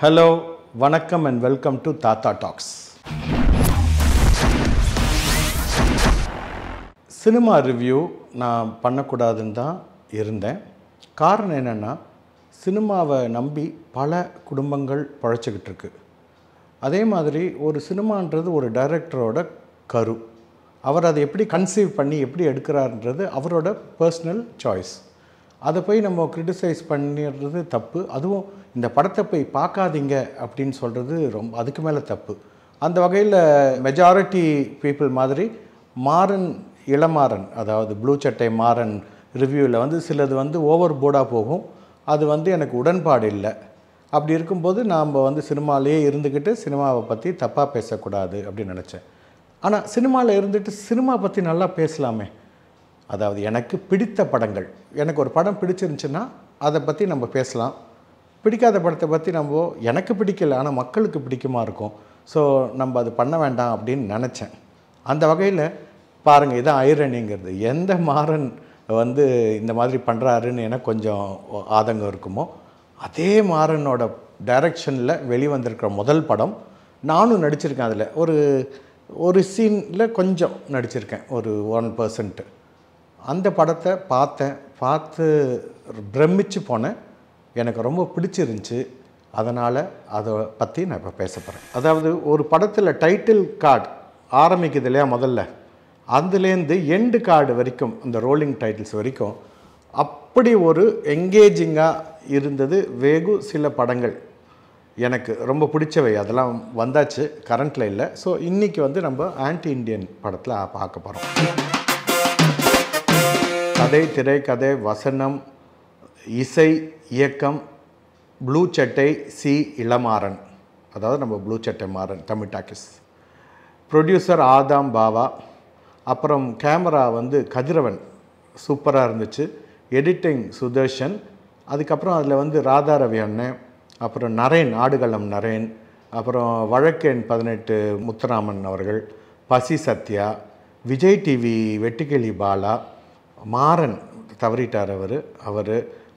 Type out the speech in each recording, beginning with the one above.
hello வணக்கம் and welcome to Thatha talks cinema review நான் பண்ணக்கூடாதுன்னு தான் இருந்தேன் காரணம் என்னென்னா சினிமாவை நம்பி பல குடும்பங்கள் பழைச்சிக்கிட்டு இருக்கு அதே மாதிரி ஒரு சினிமான்றது ஒரு டைரக்டரோட கரு அவர் அதை எப்படி கன்சீவ் பண்ணி எப்படி எடுக்கிறார்ன்றது அவரோட பர்சனல் சாய்ஸ் அதை போய் நம்ம கிரிட்டிசைஸ் பண்ணிடுறது தப்பு அதுவும் இந்த படத்தை போய் பார்க்காதீங்க அப்படின்னு சொல்கிறது ரொம்ப அதுக்கு மேலே தப்பு அந்த வகையில் மெஜாரிட்டி பீப்புள் மாதிரி மாறன் இளமாறன் அதாவது ப்ளூ சட்டை மாறன் ரிவ்யூவில் வந்து சிலது வந்து ஓவர் போர்டாக போகும் அது வந்து எனக்கு உடன்பாடு இல்லை அப்படி இருக்கும்போது நாம் வந்து சினிமாலேயே இருந்துக்கிட்டு சினிமாவை பற்றி தப்பாக பேசக்கூடாது அப்படின்னு நினச்சேன் ஆனால் சினிமாவில் இருந்துட்டு சினிமா பற்றி நல்லா பேசலாமே அதாவது எனக்கு பிடித்த படங்கள் எனக்கு ஒரு படம் பிடிச்சிருந்துச்சுன்னா அதை பற்றி நம்ம பேசலாம் பிடிக்காத படத்தை பற்றி நம்ம எனக்கு பிடிக்கல ஆனால் மக்களுக்கு பிடிக்குமா இருக்கும் ஸோ நம்ம அது பண்ண வேண்டாம் அப்படின்னு நினச்சேன் அந்த வகையில் பாருங்கள் இதான் ஐரணிங்கிறது எந்த மாறன் வந்து இந்த மாதிரி பண்ணுறாருன்னு எனக்கு கொஞ்சம் ஆதங்கம் இருக்குமோ அதே மாறனோட டைரக்ஷனில் வெளிவந்திருக்கிற முதல் படம் நானும் நடிச்சிருக்கேன் அதில் ஒரு ஒரு சீனில் கொஞ்சம் நடிச்சிருக்கேன் ஒரு ஒன் பர்சன்ட்டு அந்த படத்தை பார்த்தேன் பார்த்து பிரமிச்சு போனேன் எனக்கு ரொம்ப பிடிச்சிருந்துச்சி அதனால் அதை பற்றி நான் இப்போ பேச போகிறேன் அதாவது ஒரு படத்தில் டைட்டில் கார்டு ஆரம்பிக்குது இல்லையா முதல்ல அதுலேருந்து எண்டு கார்டு வரைக்கும் அந்த ரோலிங் டைட்டில்ஸ் வரைக்கும் அப்படி ஒரு எங்கேஜிங்காக இருந்தது வேகு சில படங்கள் எனக்கு ரொம்ப பிடிச்சவை அதெல்லாம் வந்தாச்சு கரண்ட்டில் இல்லை ஸோ இன்றைக்கி வந்து நம்ம ஆன்டி இண்டியன் படத்தில் பார்க்க போகிறோம் கதை திரைக்கதை வசனம் இசை இயக்கம் ப்ளூ சட்டை சி இளமாறன் அதாவது நம்ம ப்ளூ சட்டை மாறன் தமிழ் டாக்கிஸ் ப்ரொடியூசர் ஆதாம் பாவா அப்புறம் கேமரா வந்து கதிரவன் சூப்பராக இருந்துச்சு எடிட்டிங் சுதர்ஷன் அதுக்கப்புறம் அதில் வந்து ராதாரவி அண்ணன் அப்புறம் நரேன் ஆடுகளம் நரேன் அப்புறம் வழக்கேன் பதினெட்டு முத்துராமன் அவர்கள் பசி சத்யா விஜய் டிவி வெட்டுக்கிளி பாலா மாறன் தவறிட்டார் அவர் அவர்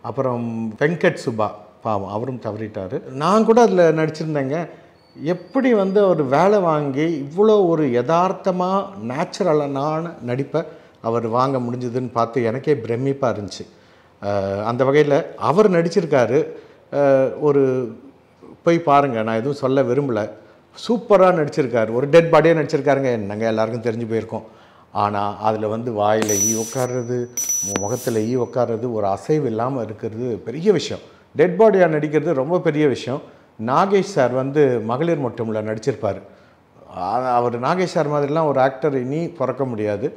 அப்புறம் வெங்கட் சுபா பாவம் அவரும் தவறிட்டார் நான் கூட அதில் நடிச்சிருந்தேங்க எப்படி வந்து அவர் வேலை வாங்கி இவ்வளோ ஒரு யதார்த்தமாக நேச்சுரலான நடிப்பை அவர் வாங்க முடிஞ்சதுன்னு பார்த்து எனக்கே பிரமிப்பாக இருந்துச்சு அந்த வகையில் அவர் நடிச்சிருக்காரு ஒரு போய் பாருங்கள் நான் எதுவும் சொல்ல விரும்பலை சூப்பராக நடிச்சிருக்காரு ஒரு டெட் பாடியாக நடிச்சிருக்காருங்க நாங்கள் எல்லாருக்கும் தெரிஞ்சு போயிருக்கோம் ஆனால் அதில் வந்து வாயில் ஈ உட்காடுறது முகத்தில் ஈ உட்காடுறது ஒரு அசைவு இல்லாமல் இருக்கிறது பெரிய விஷயம் டெட் பாடியாக நடிக்கிறது ரொம்ப பெரிய விஷயம் நாகேஷ் சார் வந்து மகளிர் இல்லை நடிச்சிருப்பார் அவர் நாகேஷ் சார் மாதிரிலாம் ஒரு ஆக்டர் இனி பிறக்க முடியாது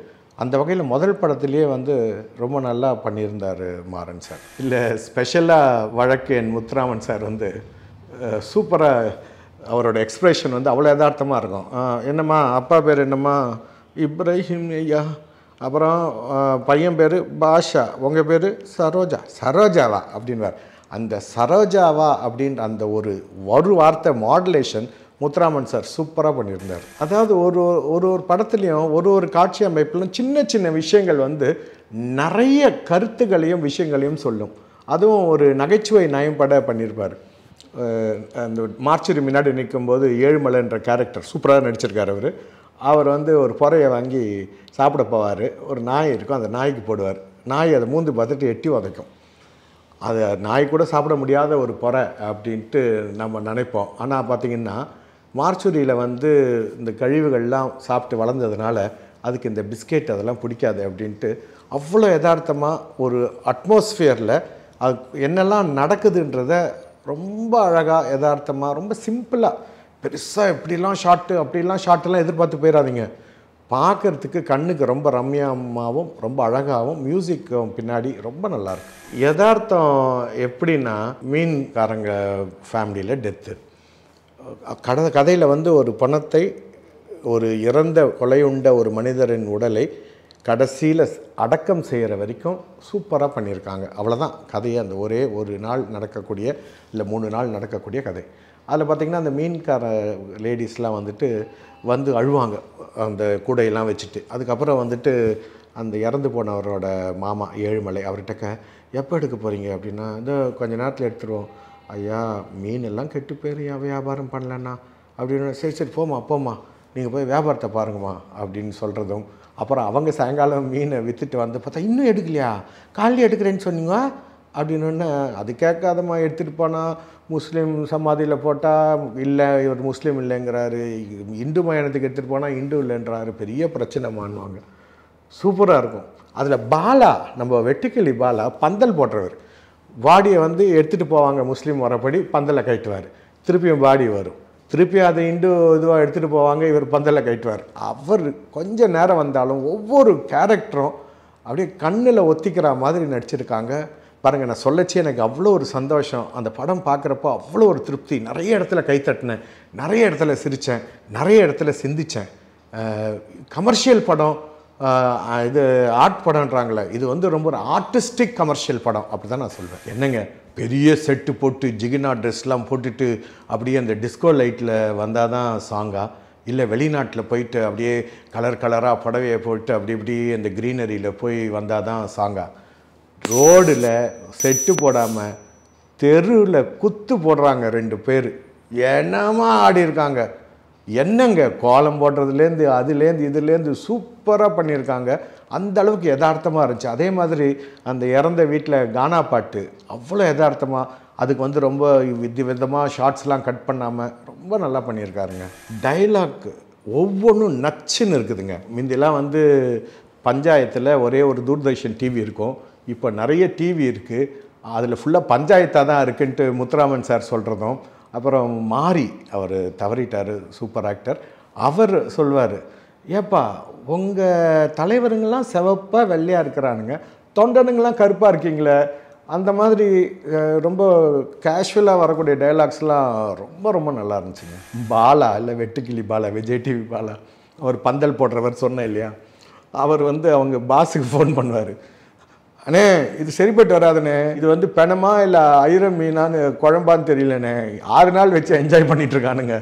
அந்த வகையில் முதல் படத்துலேயே வந்து ரொம்ப நல்லா பண்ணியிருந்தார் மாறன் சார் இல்லை ஸ்பெஷலாக வழக்கு என் முத்துராமன் சார் வந்து சூப்பராக அவரோட எக்ஸ்ப்ரெஷன் வந்து அவ்வளோ யதார்த்தமாக இருக்கும் என்னம்மா அப்பா பேர் என்னம்மா இப்ராஹிம் ஐயா அப்புறம் பையன் பேர் பாஷா உங்கள் பேர் சரோஜா சரோஜாவா அப்படின்வார் அந்த சரோஜாவா அப்படின்ற அந்த ஒரு ஒரு வார்த்தை மாடுலேஷன் முத்துராமன் சார் சூப்பராக பண்ணியிருந்தார் அதாவது ஒரு ஒரு ஒரு படத்துலேயும் ஒரு ஒரு காட்சி அமைப்பிலும் சின்ன சின்ன விஷயங்கள் வந்து நிறைய கருத்துகளையும் விஷயங்களையும் சொல்லும் அதுவும் ஒரு நகைச்சுவை நயம்பட பண்ணியிருப்பார் அந்த மார்ச்சரி முன்னாடி நிற்கும்போது ஏழுமலைன்ற கேரக்டர் சூப்பராக நடிச்சிருக்கார் அவர் அவர் வந்து ஒரு புறையை வாங்கி சாப்பிட போவார் ஒரு நாய் இருக்கும் அந்த நாய்க்கு போடுவார் நாய் அதை மூந்து பார்த்துட்டு எட்டி உதைக்கும் அதை நாய் கூட சாப்பிட முடியாத ஒரு புறை அப்படின்ட்டு நம்ம நினைப்போம் ஆனால் பார்த்திங்கன்னா மார்ச்சுரியில் வந்து இந்த கழிவுகள்லாம் சாப்பிட்டு வளர்ந்ததுனால அதுக்கு இந்த பிஸ்கெட் அதெல்லாம் பிடிக்காது அப்படின்ட்டு அவ்வளோ யதார்த்தமாக ஒரு அட்மாஸ்ஃபியரில் அது என்னெல்லாம் நடக்குதுன்றத ரொம்ப அழகாக யதார்த்தமாக ரொம்ப சிம்பிளாக பெருசாக எப்படிலாம் ஷார்ட்டு அப்படிலாம் ஷார்ட்டெல்லாம் எதிர்பார்த்து போயிடாதீங்க பார்க்குறதுக்கு கண்ணுக்கு ரொம்ப ரம்யமாகவும் ரொம்ப அழகாகவும் மியூசிக்கும் பின்னாடி ரொம்ப நல்லாயிருக்கு யதார்த்தம் எப்படின்னா மீன்காரங்க ஃபேமிலியில் டெத்து கட கதையில் வந்து ஒரு பணத்தை ஒரு இறந்த கொலையுண்ட ஒரு மனிதரின் உடலை கடைசியில் அடக்கம் செய்கிற வரைக்கும் சூப்பராக பண்ணியிருக்காங்க அவ்வளோதான் கதையை அந்த ஒரே ஒரு நாள் நடக்கக்கூடிய இல்லை மூணு நாள் நடக்கக்கூடிய கதை அதில் பார்த்திங்கன்னா அந்த மீன்கார லேடிஸ்லாம் வந்துட்டு வந்து அழுவாங்க அந்த கூடையெல்லாம் வச்சுட்டு அதுக்கப்புறம் வந்துட்டு அந்த இறந்து போனவரோட மாமா ஏழுமலை அவர்கிட்ட எப்போ எடுக்க போகிறீங்க அப்படின்னா இந்த கொஞ்சம் நேரத்தில் எடுத்துருவோம் ஐயா மீன் எல்லாம் கெட்டு போயிரு வியாபாரம் பண்ணலன்னா அப்படின்னு சரி சரி போமா போமா நீங்கள் போய் வியாபாரத்தை பாருங்கம்மா அப்படின்னு சொல்கிறதும் அப்புறம் அவங்க சாயங்காலம் மீனை விற்றுட்டு வந்து பார்த்தா இன்னும் எடுக்கலையா காலையில் எடுக்கிறேன்னு சொன்னீங்க அப்படின்னோடனே அது கேட்காதமா எடுத்துகிட்டு போனால் முஸ்லீம் சமாதியில் போட்டால் இல்லை இவர் முஸ்லீம் இல்லைங்கிறாரு இந்து மயானத்துக்கு எடுத்துகிட்டு போனால் இந்து இல்லைன்றாரு பெரிய பிரச்சனை மாணுவாங்க சூப்பராக இருக்கும் அதில் பாலா நம்ம வெட்டுக்கிளி பாலா பந்தல் போடுறவர் வாடியை வந்து எடுத்துகிட்டு போவாங்க முஸ்லீம் வரப்படி பந்தலை கட்டுவார் திருப்பியும் வாடி வரும் திருப்பி அதை இண்டு இதுவாக எடுத்துகிட்டு போவாங்க இவர் பந்தலை கட்டுவார் அவர் கொஞ்சம் நேரம் வந்தாலும் ஒவ்வொரு கேரக்டரும் அப்படியே கண்ணில் ஒத்திக்கிற மாதிரி நடிச்சிருக்காங்க பாருங்கள் நான் சொல்லச்சு எனக்கு அவ்வளோ ஒரு சந்தோஷம் அந்த படம் பார்க்குறப்போ அவ்வளோ ஒரு திருப்தி நிறைய இடத்துல கைத்தட்டினேன் நிறைய இடத்துல சிரித்தேன் நிறைய இடத்துல சிந்தித்தேன் கமர்ஷியல் படம் இது ஆர்ட் படம்ன்றாங்களே இது வந்து ரொம்ப ஒரு ஆர்டிஸ்டிக் கமர்ஷியல் படம் அப்படி தான் நான் சொல்வேன் என்னங்க பெரிய செட்டு போட்டு ஜிகினா ட்ரெஸ்லாம் போட்டுட்டு அப்படியே அந்த டிஸ்கோ லைட்டில் வந்தால் தான் சாங்காக இல்லை வெளிநாட்டில் போயிட்டு அப்படியே கலர் கலராக புடவையை போட்டு அப்படி இப்படி அந்த க்ரீனரியில் போய் வந்தால் தான் சாங்காக ரோடில் செட்டு போடாமல் தெருவில் குத்து போடுறாங்க ரெண்டு பேர் என்னமா ஆடி இருக்காங்க என்னங்க கோலம் போடுறதுலேருந்து அதுலேருந்து இதுலேருந்து சூப்பராக பண்ணியிருக்காங்க அந்த அளவுக்கு யதார்த்தமாக இருந்துச்சு அதே மாதிரி அந்த இறந்த வீட்டில் கானா பாட்டு அவ்வளோ யதார்த்தமாக அதுக்கு வந்து ரொம்ப விதி விதமாக ஷார்ட்ஸ்லாம் கட் பண்ணாமல் ரொம்ப நல்லா பண்ணியிருக்காருங்க டைலாக் ஒவ்வொன்றும் நச்சுன்னு இருக்குதுங்க முந்திலாம் வந்து பஞ்சாயத்தில் ஒரே ஒரு தூர்தர்ஷன் டிவி இருக்கும் இப்போ நிறைய டிவி இருக்குது அதில் ஃபுல்லாக பஞ்சாயத்தாக தான் இருக்குன்ட்டு முத்துராமன் சார் சொல்கிறதும் அப்புறம் மாரி அவர் தவறிட்டார் சூப்பர் ஆக்டர் அவர் சொல்வார் ஏப்பா உங்கள் தலைவருங்கெல்லாம் செவப்பாக வெள்ளையாக இருக்கிறானுங்க தொண்டனுங்கெல்லாம் கருப்பாக இருக்கீங்களே அந்த மாதிரி ரொம்ப கேஷுவலாக வரக்கூடிய டைலாக்ஸ்லாம் ரொம்ப ரொம்ப நல்லா இருந்துச்சுங்க பாலா இல்லை வெட்டுக்கிளி பாலா விஜய் டிவி பாலா அவர் பந்தல் போடுறவர் சொன்னேன் இல்லையா அவர் வந்து அவங்க பாஸுக்கு ஃபோன் பண்ணுவார் அண்ணே இது சரிப்பட்டு வராதுண்ணே இது வந்து பெணமா இல்லை ஐர மீனான்னு குழம்பான்னு தெரியலண்ணே ஆறு நாள் வச்சு என்ஜாய் பண்ணிகிட்ருக்கானுங்க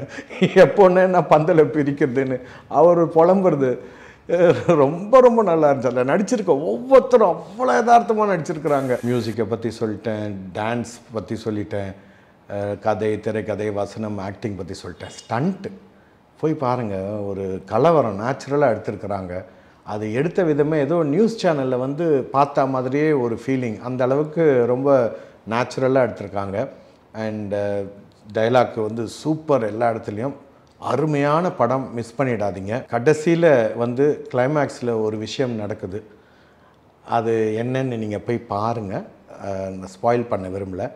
எப்போன்னு நான் பந்தலை பிரிக்கிறதுன்னு அவர் புலம்புறது ரொம்ப ரொம்ப நல்லா இருந்துச்சு அதில் நடிச்சிருக்க ஒவ்வொருத்தரும் அவ்வளோ யதார்த்தமாக நடிச்சிருக்கிறாங்க மியூசிக்கை பற்றி சொல்லிட்டேன் டான்ஸ் பற்றி சொல்லிட்டேன் கதை திரைக்கதை வசனம் ஆக்டிங் பற்றி சொல்லிட்டேன் ஸ்டண்ட்டு போய் பாருங்கள் ஒரு கலவரம் நேச்சுரலாக எடுத்துருக்குறாங்க அது எடுத்த விதமே ஏதோ நியூஸ் சேனலில் வந்து பார்த்தா மாதிரியே ஒரு ஃபீலிங் அந்த அளவுக்கு ரொம்ப நேச்சுரலாக எடுத்திருக்காங்க அண்டு டைலாக் uh, வந்து சூப்பர் எல்லா இடத்துலையும் அருமையான படம் மிஸ் பண்ணிடாதீங்க கடைசியில் வந்து கிளைமேக்ஸில் ஒரு விஷயம் நடக்குது அது என்னன்னு நீங்கள் போய் பாருங்கள் ஸ்பாயில் பண்ண விரும்பல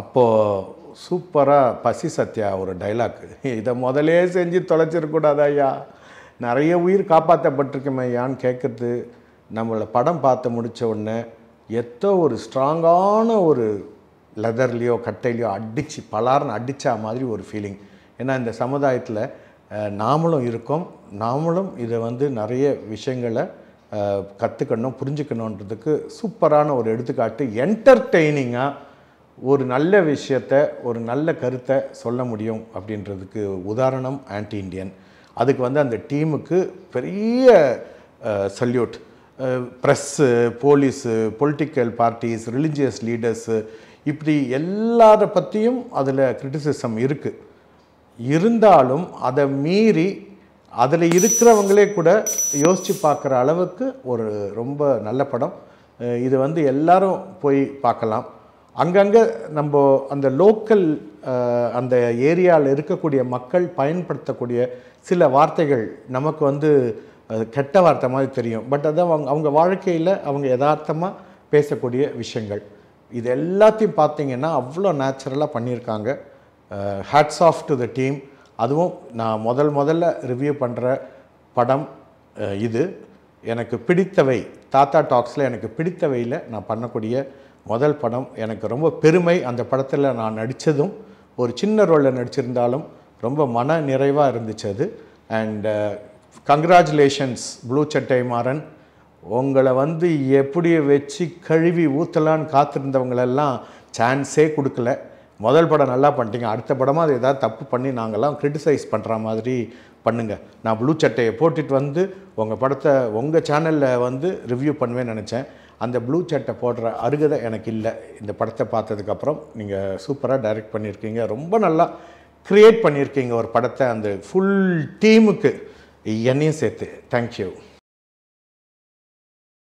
அப்போது சூப்பராக பசி சத்யா ஒரு டைலாக் இதை முதலே செஞ்சு தொலைச்சிடக்கூடாது ஐயா நிறைய உயிர் காப்பாற்றப்பட்டிருக்குமேயான்னு கேட்குறது நம்மளை படம் பார்த்து முடித்த உடனே எத்தோ ஒரு ஸ்ட்ராங்கான ஒரு லெதர்லேயோ கட்டையிலையோ அடித்து பலார்னு அடித்தா மாதிரி ஒரு ஃபீலிங் ஏன்னா இந்த சமுதாயத்தில் நாமளும் இருக்கோம் நாமளும் இதை வந்து நிறைய விஷயங்களை கற்றுக்கணும் புரிஞ்சுக்கணுன்றதுக்கு சூப்பரான ஒரு எடுத்துக்காட்டு என்டர்டெய்னிங்காக ஒரு நல்ல விஷயத்தை ஒரு நல்ல கருத்தை சொல்ல முடியும் அப்படின்றதுக்கு உதாரணம் ஆன்டி இண்டியன் அதுக்கு வந்து அந்த டீமுக்கு பெரிய salute press police political parties religious leaders இப்படி எல்லார பற்றியும் அதில் கிரிட்டிசிசம் இருக்குது இருந்தாலும் அதை மீறி அதில் இருக்கிறவங்களே கூட யோசித்து பார்க்குற அளவுக்கு ஒரு ரொம்ப நல்ல படம் இது வந்து எல்லாரும் போய் பார்க்கலாம் அங்கங்கே நம்ம அந்த லோக்கல் அந்த ஏரியாவில் இருக்கக்கூடிய மக்கள் பயன்படுத்தக்கூடிய சில வார்த்தைகள் நமக்கு வந்து கெட்ட வார்த்தை மாதிரி தெரியும் பட் அது அவங்க அவங்க வாழ்க்கையில் அவங்க யதார்த்தமாக பேசக்கூடிய விஷயங்கள் இது எல்லாத்தையும் பார்த்தீங்கன்னா அவ்வளோ நேச்சுரலாக பண்ணியிருக்காங்க hats off to the team அதுவும் நான் முதல் முதல்ல ரிவ்யூ பண்ணுற படம் இது எனக்கு பிடித்தவை தாத்தா டாக்ஸில் எனக்கு பிடித்தவையில் நான் பண்ணக்கூடிய முதல் படம் எனக்கு ரொம்ப பெருமை அந்த படத்தில் நான் நடித்ததும் ஒரு சின்ன ரோலில் நடிச்சிருந்தாலும் ரொம்ப மன நிறைவாக இருந்துச்சு அது அண்டு கங்க்ராச்சுலேஷன்ஸ் ப்ளூ சட்டை மாறன் உங்களை வந்து எப்படி வச்சு கழுவி ஊற்றலான்னு காத்திருந்தவங்களெல்லாம் சான்ஸே கொடுக்கல முதல் படம் நல்லா பண்ணிட்டீங்க அடுத்த படமாக அது எதாவது தப்பு பண்ணி நாங்கள்லாம் க்ரிட்டிசைஸ் பண்ணுற மாதிரி பண்ணுங்கள் நான் ப்ளூ சட்டையை போட்டுட்டு வந்து உங்கள் படத்தை உங்கள் சேனலில் வந்து ரிவ்யூ பண்ணுவேன்னு நினச்சேன் அந்த ப்ளூ சட்டை போடுற அருகதை எனக்கு இல்லை இந்த படத்தை பார்த்ததுக்கப்புறம் நீங்கள் சூப்பராக டைரக்ட் பண்ணியிருக்கீங்க ரொம்ப நல்லா க்ரியேட் பண்ணியிருக்கீங்க ஒரு படத்தை அந்த ஃபுல் டீமுக்கு என்னையும் சேர்த்து தேங்க்யூ